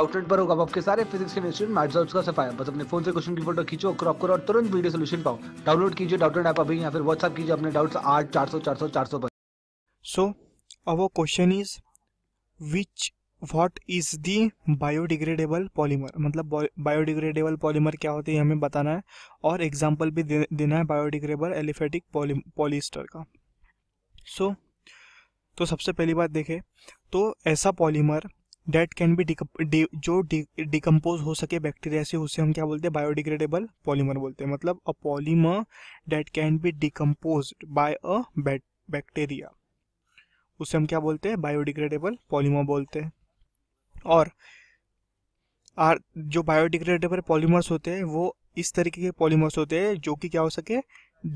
outlet पर होगा आपके सारे फिजिक्स केमिस्ट्री मैथ्स और उसका सफाया बस अपने फोन से क्वेश्चन की फोटो खींचो क्रॉप करो और तुरंत वीडियो सोल्यूशन पाओ डाउनलोड कीजिए डाउटलेट ऐप अभी या फिर व्हाट्सअप कीजिए अपने डाउट्स आठ चार सौ चार सौ चार सौ पर so our question is which what is the biodegradable polymer मतलब बायोडिग्रेडेबल पॉलीमर क्या होते हैं हमें बताना है और एग्जाम्पल भी दे, देना है बायोडिग्रेडेबल एलिफेटिक पॉलीस्टर का सो so, तो सबसे पहली बात देखें तो ऐसा पॉलीमर डेट कैन बी जो डिकम्पोज हो सके बैक्टीरिया से उसे हम क्या बोलते हैं बायोडिग्रेडेबल पॉलीमर बोलते हैं मतलब a polymer that can be decompose by a bacteria उसे हम क्या बोलते हैं बायोडिग्रेडेबल पॉलीमर बोलते हैं और आर जो बायोडिग्रेडेबल पॉलीमर्स होते हैं वो इस तरीके के पॉलीमर्स होते हैं जो कि क्या हो सके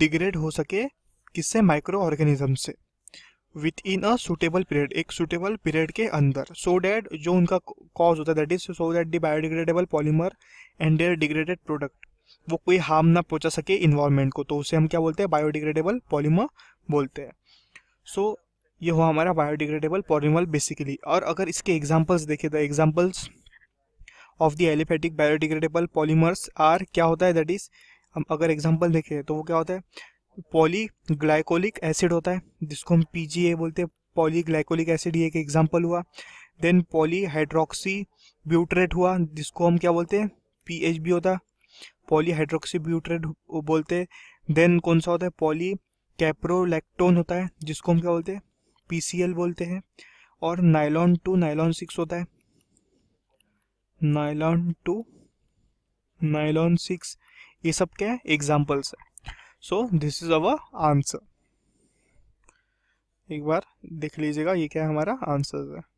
डिग्रेड हो सके किससे माइक्रो ऑर्गेनिज्म से within a suitable period एक सुटेबल पीरियड के अंदर सो so डैट जो उनका कॉज होता है that is so that the biodegradable polymer and their degraded product वो कोई हार्म ना पहुंचा सके इन्वायरमेंट को तो उसे हम क्या बोलते हैं बायोडिग्रेडेबल पॉलीमर बोलते हैं सो so, ये हुआ हमारा बायोडिग्रेडेबल पॉलीमर बेसिकली और अगर इसके एग्जाम्पल्स देखे तो examples of the aliphatic biodegradable polymers are क्या होता है दैट इज हम अगर एग्जाम्पल देखें तो वो क्या होता है पॉलीग्लाइकोलिक एसिड होता है जिसको हम पी बोलते हैं पॉलीग्लाइकोलिक एसिड ये एक एग्जाम्पल हुआ देन पॉलीहाइड्रोक्सी ब्यूट्रेट हुआ जिसको हम क्या बोलते हैं पी होता है पॉलीहाइड्रोक्सी ब्यूट्रेट बोलते हैं देन कौन सा होता है पॉली कैप्रोलैक्टोन होता है जिसको हम क्या बोलते हैं पी बोलते हैं और नाइलॉन टू नाइलॉन सिक्स होता है नाइलॉन टू नाइलॉन सिक्स ये सब क्या है एग्जाम्पल्स है so this is our answer एक बार देख लीजिएगा ये क्या हमारा आंसर है